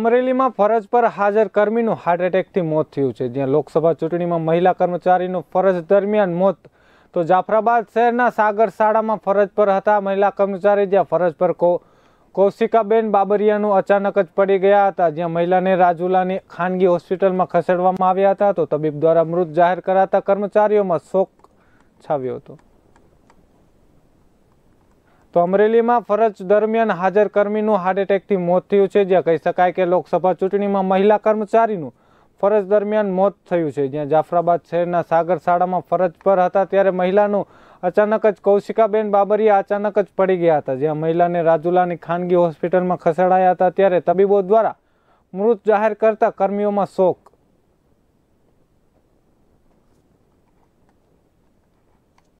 અમરેલીમાં ફરજ પર હાજર કર્મીનું હાર્ટ એટેકથી મોત થયું છે જ્યાં લોકસભા ચૂંટણીમાં મહિલા કર્મચારીનું ફરજ દરમિયાન મોત તો જાફરાબાદ શહેરના સાગર શાળામાં ફરજ પર હતા મહિલા કર્મચારી જ્યાં ફરજ પર કૌશિકાબેન બાબરિયાનું અચાનક જ પડી ગયા હતા જ્યાં મહિલાને રાજુલાની ખાનગી હોસ્પિટલમાં ખસેડવામાં આવ્યા હતા તો તબીબ દ્વારા મૃત જાહેર કરાતા કર્મચારીઓમાં શોક છાવ્યો હતો તો અમરેલીમાં ફરજ દરમિયાન હાજર કર્મીનું હાર્ટ એટેકથી મોત થયું છે જ્યાં કહી શકાય કે લોકસભા ચૂંટણીમાં મહિલા કર્મચારીનું ફરજ દરમિયાન મોત થયું છે જ્યાં જાફરાબાદ શહેરના સાગર શાળામાં ફરજ પર હતા ત્યારે મહિલાનું અચાનક જ કૌશિકાબેન બાબરિયા અચાનક જ પડી ગયા હતા જ્યાં મહિલાને રાજુલાની ખાનગી હોસ્પિટલમાં ખસેડાયા હતા ત્યારે તબીબો દ્વારા મૃત જાહેર કરતા કર્મીઓમાં શોક